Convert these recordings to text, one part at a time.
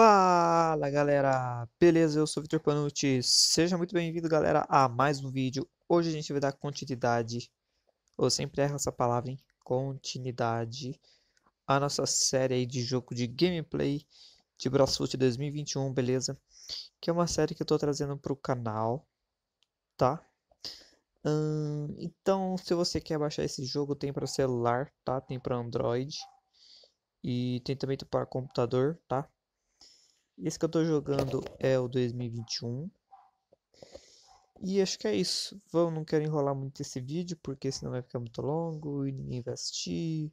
Fala galera, beleza? Eu sou Vitor Panucci, seja muito bem-vindo galera a mais um vídeo. Hoje a gente vai dar continuidade, ou sempre erro essa palavra, hein? Continuidade, a nossa série de jogo de gameplay de Brasfoot 2021, beleza? Que é uma série que eu tô trazendo pro canal, tá? Hum, então, se você quer baixar esse jogo, tem para celular, tá? Tem para Android e tem também para computador, tá? Esse que eu tô jogando é o 2021. E acho que é isso. Vamos, não quero enrolar muito esse vídeo, porque senão vai ficar muito longo e ninguém vai assistir.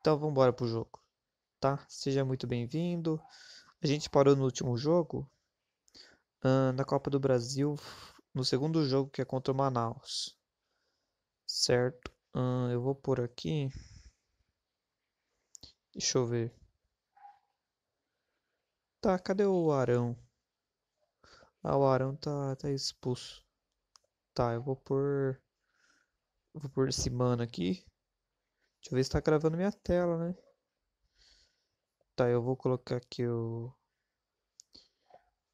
Então vamos embora pro jogo, tá? Seja muito bem-vindo. A gente parou no último jogo, uh, na Copa do Brasil, no segundo jogo que é contra o Manaus. Certo? Uh, eu vou por aqui. Deixa eu ver. Tá, cadê o Arão? Ah, o Arão tá, tá expulso. Tá, eu vou por. Vou por esse mano aqui. Deixa eu ver se tá gravando minha tela, né? Tá, eu vou colocar aqui o.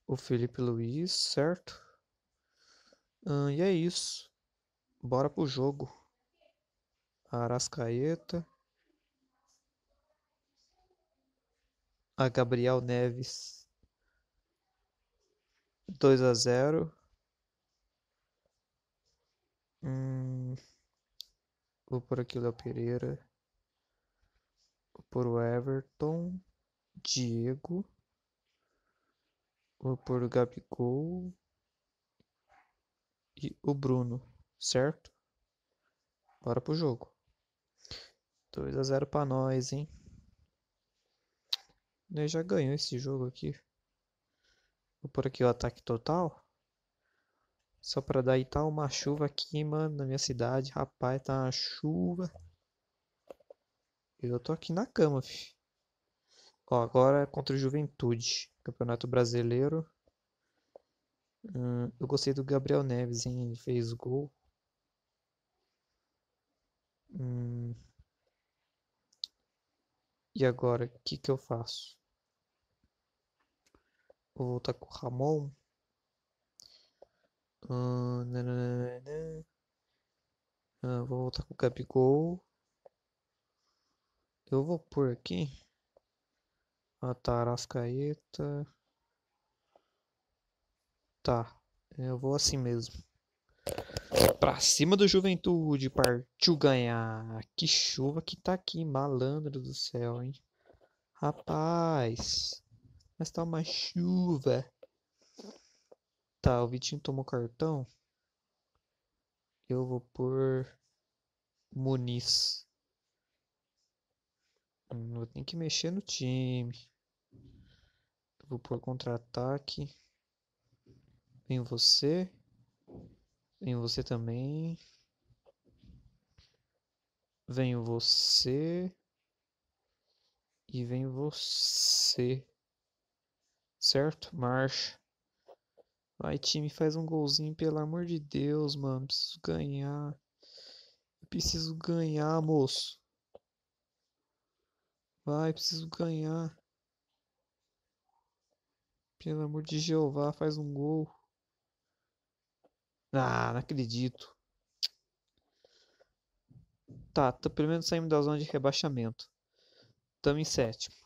O Felipe Luiz, certo? e é isso. Bora pro jogo. Arascaeta. a Gabriel Neves. 2 a 0. Hum, vou por aqui o Léo Pereira. Vou por o Everton. Diego. Vou por o Gabigol. E o Bruno, certo? Bora pro jogo. 2 a 0 para nós, hein? Nós né, já ganhou esse jogo aqui. Vou por aqui o ataque total. Só pra dar e tá uma chuva aqui, mano, na minha cidade. Rapaz, tá uma chuva. Eu tô aqui na cama, fi. Ó, agora é contra o Juventude. Campeonato Brasileiro. Hum, eu gostei do Gabriel Neves, hein? Ele fez gol. Hum. E agora, o que que eu faço? Vou voltar com o Ramon. Ah, ah, vou voltar com o Gabigol. Eu vou por aqui a Tarascaeta. Tá, eu vou assim mesmo. Pra cima do Juventude, partiu ganhar. Que chuva que tá aqui, malandro do céu, hein? Rapaz mas tá uma chuva. Tá, o Vitinho tomou cartão. Eu vou por Muniz. Vou ter que mexer no time. vou por contra-ataque. Vem você. Vem você também. Vem você. E vem você certo? Marcha. Vai, time, faz um golzinho, pelo amor de Deus, mano. Preciso ganhar. preciso ganhar, moço. Vai, preciso ganhar. Pelo amor de Jeová, faz um gol. Ah, não acredito. Tá, tá pelo menos saímos da zona de rebaixamento. Tamo em sétimo.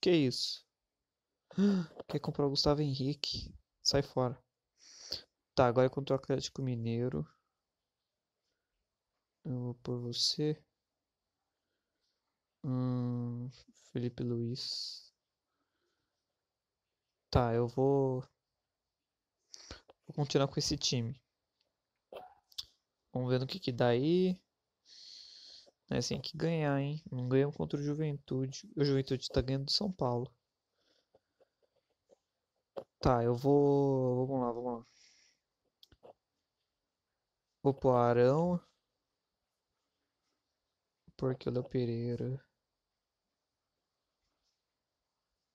Que isso? Quer comprar o Gustavo Henrique? Sai fora. Tá, agora contra o Atlético Mineiro. Eu vou por você. Hum, Felipe Luiz. Tá, eu vou. Vou continuar com esse time. Vamos ver no que, que dá aí. É assim que ganhar, hein? Não ganhamos contra o Juventude. O Juventude tá ganhando do São Paulo. Tá, eu vou. Vamos lá, vamos lá. Vou por Arão. Porque o Léo Pereira.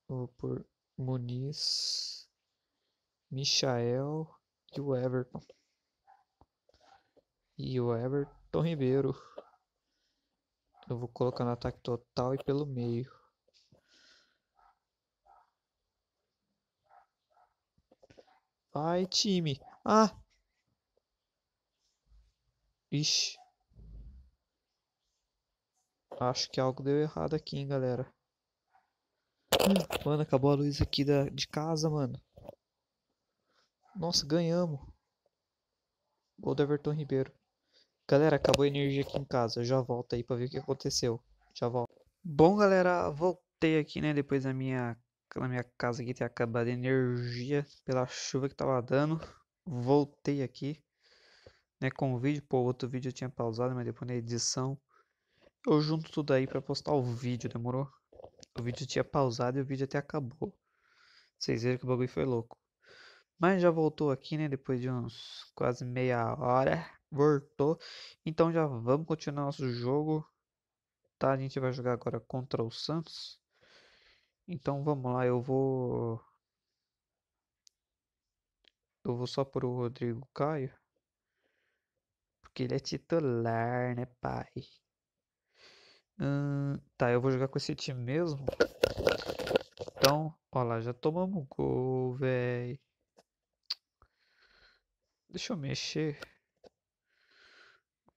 Vou por Muniz, Michael e o Everton. E o Everton Ribeiro. Eu vou colocar no ataque total e pelo meio. Vai, time. Ah! Ixi. Acho que algo deu errado aqui, hein, galera. Mano, acabou a luz aqui da, de casa, mano. Nossa, ganhamos. Gol do Everton Ribeiro. Galera, acabou a energia aqui em casa. Eu já volto aí pra ver o que aconteceu. Já volto. Bom, galera, voltei aqui, né, depois da minha na minha casa aqui tem acabado a energia pela chuva que tava dando. Voltei aqui, né, com o vídeo, pô, outro vídeo eu tinha pausado, mas depois na edição eu junto tudo aí para postar o vídeo, demorou? O vídeo tinha pausado e o vídeo até acabou. Vocês viram que o bagulho foi louco. Mas já voltou aqui, né, depois de uns quase meia hora, voltou. Então já vamos continuar nosso jogo. Tá, a gente vai jogar agora contra o Santos. Então vamos lá, eu vou. Eu vou só por o Rodrigo Caio. Porque ele é titular, né, pai? Hum, tá, eu vou jogar com esse time mesmo. Então, ó lá, já tomamos gol, velho. Deixa eu mexer.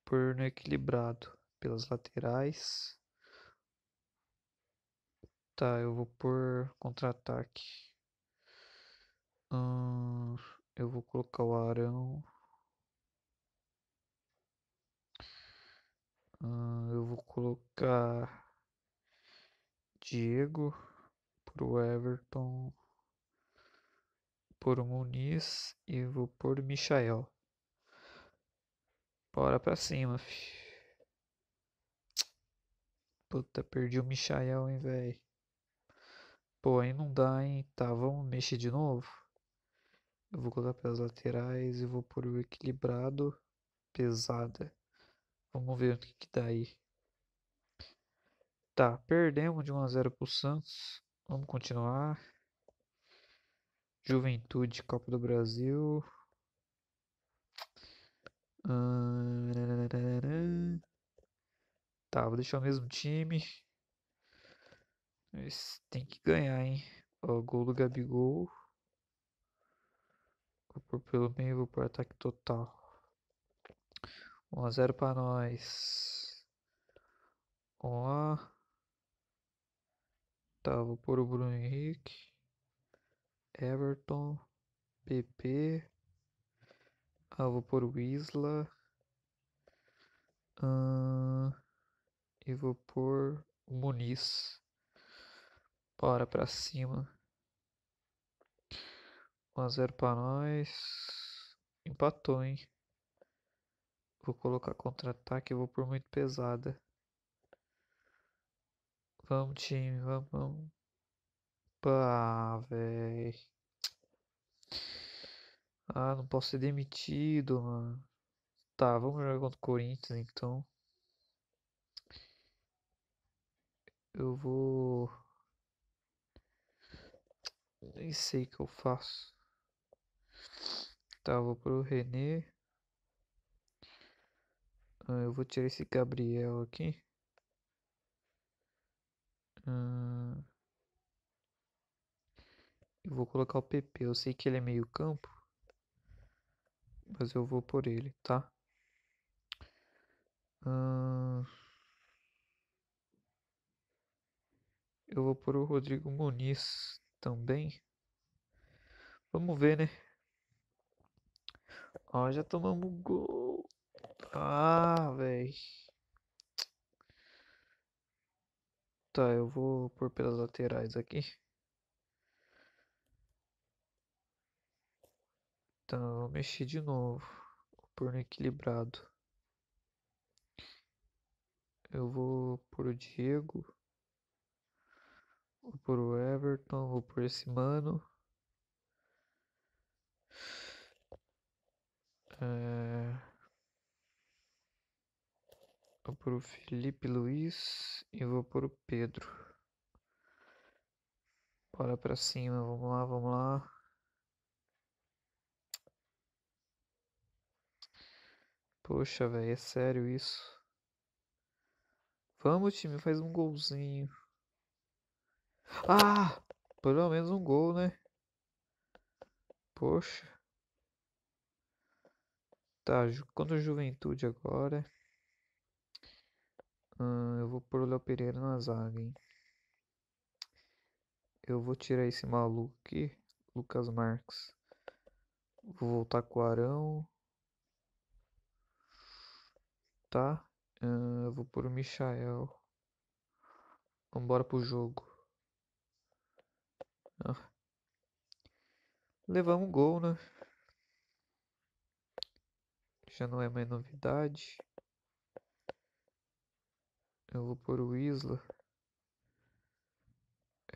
Por no equilibrado pelas laterais. Tá, eu vou por contra-ataque. Hum, eu vou colocar o Arão. Hum, eu vou colocar Diego pro Everton. Por Muniz e vou por Michael. Bora pra cima, fi. Puta, perdi o Michael, hein, velho. Pô, aí não dá, hein? Tá, vamos mexer de novo. Eu vou colocar pelas laterais e vou por o equilibrado pesada. Vamos ver o que, que dá aí. Tá, perdemos de 1 a 0 pro Santos. Vamos continuar. Juventude, Copa do Brasil. Ah, tá, vou deixar o mesmo time. Mas tem que ganhar, hein? Ó, gol do Gabigol. Vou por pelo meio, vou por ataque total. 1x0 pra nós. Ó. Tá, vou pôr o Bruno Henrique. Everton. PP. Ah, vou pôr o Isla. Uh, e vou pôr o Muniz. Bora pra cima. 1x0 pra nós. Empatou, hein? Vou colocar contra-ataque. Vou por muito pesada. Vamos, time. Vamos, vamos. Pá, ah, velho. Ah, não posso ser demitido, mano. Tá, vamos jogar contra o Corinthians, então. Eu vou... Nem sei o que eu faço. Tá, vou pro René. Ah, eu vou tirar esse Gabriel aqui. Ah, eu vou colocar o PP. Eu sei que ele é meio campo. Mas eu vou por ele, tá? Ah, eu vou por o Rodrigo Muniz também. Vamos ver, né? Ó, já tomamos gol. Ah, velho. Tá, eu vou por pelas laterais aqui. então vou mexer de novo. Vou pôr no equilibrado. Eu vou por o Diego por o Everton vou por esse mano. É... Vou por o Felipe Luiz e vou por o Pedro. Bora pra cima, vamos lá, vamos lá. Poxa, velho, é sério isso? Vamos, time, faz um golzinho. Ah! Pelo menos um gol, né? Poxa. Tá, contra a Juventude agora. Hum, eu vou pôr o Léo Pereira na zaga, hein? Eu vou tirar esse maluco aqui, Lucas Marques. Vou voltar com o Arão. Tá? Hum, eu vou pôr o Michael. Vambora pro jogo. Ah. Levamos um gol, né? Já não é mais novidade. Eu vou por o Isla.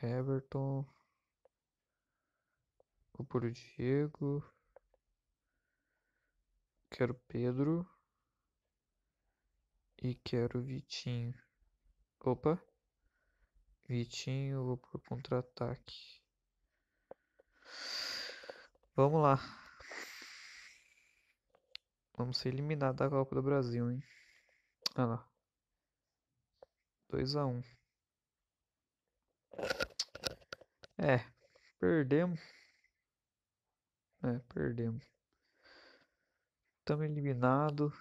Everton. Vou por o Diego. Quero Pedro. E quero Vitinho. Opa. Vitinho, vou por contra-ataque. Vamos lá. Vamos ser eliminados da Copa do Brasil, hein? Olha lá. 2x1. Um. É, perdemos. É, perdemos. Estamos eliminados.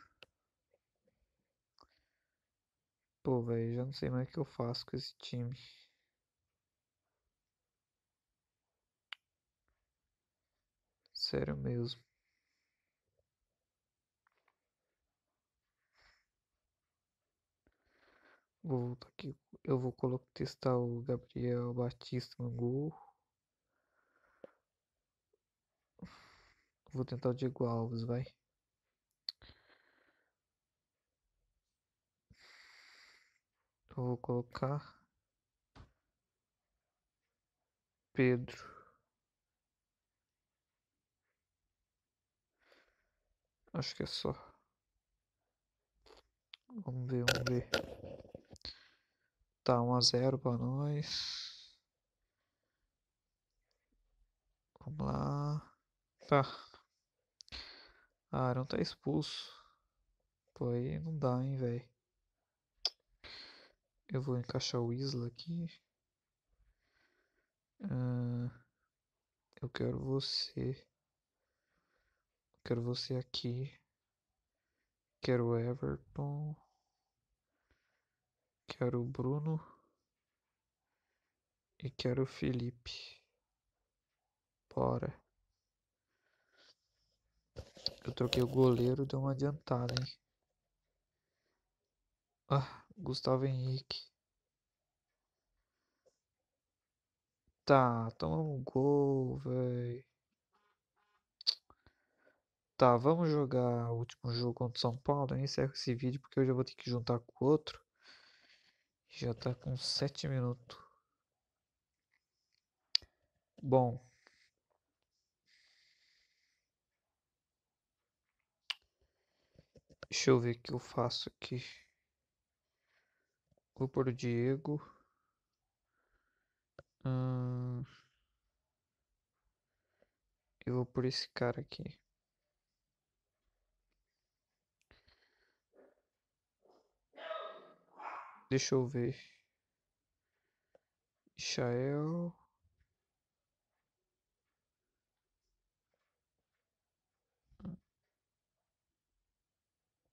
Pô, velho, já não sei mais o que eu faço com esse time. Sério mesmo. Vou voltar aqui. Eu vou colocar, testar o Gabriel Batista Mangu. Vou tentar o Diego Alves, vai. Eu vou colocar Pedro. Acho que é só. Vamos ver, vamos ver. Tá 1 a 0 para nós. Vamos lá. Tá. Ah, Aaron tá expulso. Pô, aí não dá, hein, velho. Eu vou encaixar o Isla aqui. eu quero você. Quero você aqui. Quero Everton. Quero Bruno. E quero Felipe. Bora. Eu troquei o goleiro, deu uma adiantada, hein? Ah, Gustavo Henrique. Tá, tomamos um gol, velho. Tá, vamos jogar o último jogo contra o São Paulo. Eu encerro esse vídeo porque eu já vou ter que juntar com o outro. Já tá com 7 minutos. Bom. Deixa eu ver o que eu faço aqui. Vou pôr o Diego. Hum... Eu vou por esse cara aqui. Deixa eu ver. Israel.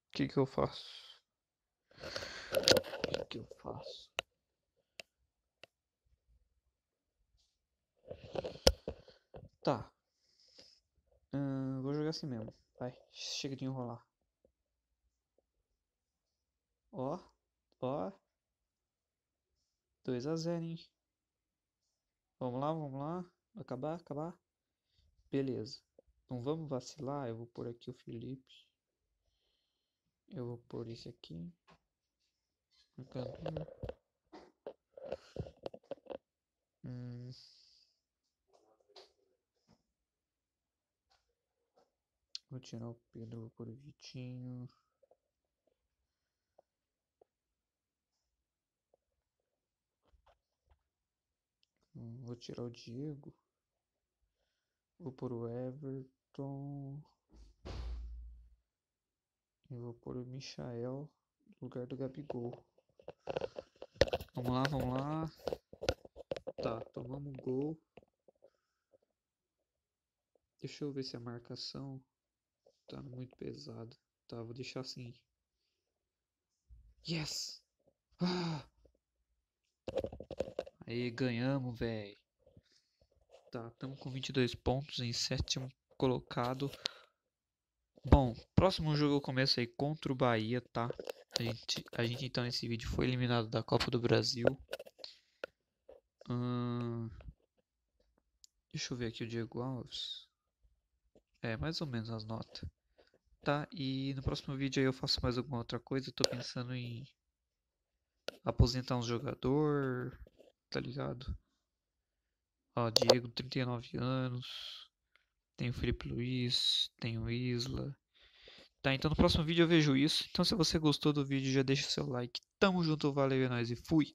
O que que eu faço? O que que eu faço? Tá. Hum, vou jogar assim mesmo. Vai, chega de enrolar. Ó, ó. 2 a 0, hein? Vamos lá, vamos lá. Acabar, acabar. Beleza. Não vamos vacilar. Eu vou por aqui o Felipe. Eu vou por isso aqui. Mercador. Hum. Vou tirar o Pedro, vou por o Vitinho. vou tirar o Diego. Vou pôr o Everton. E vou pôr o Michael no lugar do Gabigol. Vamos lá, vamos lá. Tá, tomamos um gol. Deixa eu ver se a marcação tá muito pesada. Tá, vou deixar assim. Yes! Ah! Aí, ganhamos, velho. Tá, estamos com 22 pontos em sétimo colocado. Bom, próximo jogo eu começo aí contra o Bahia, tá? A gente, a gente então nesse vídeo foi eliminado da Copa do Brasil. Hum, deixa eu ver aqui o Diego Alves. É, mais ou menos as notas. Tá, e no próximo vídeo aí eu faço mais alguma outra coisa. Eu tô pensando em aposentar um jogador, tá ligado? Ó, Diego, 39 anos. Tem o Felipe Luiz, tem o Isla. Tá, então no próximo vídeo eu vejo isso. Então se você gostou do vídeo, já deixa o seu like. Tamo junto, valeu é nóis e fui!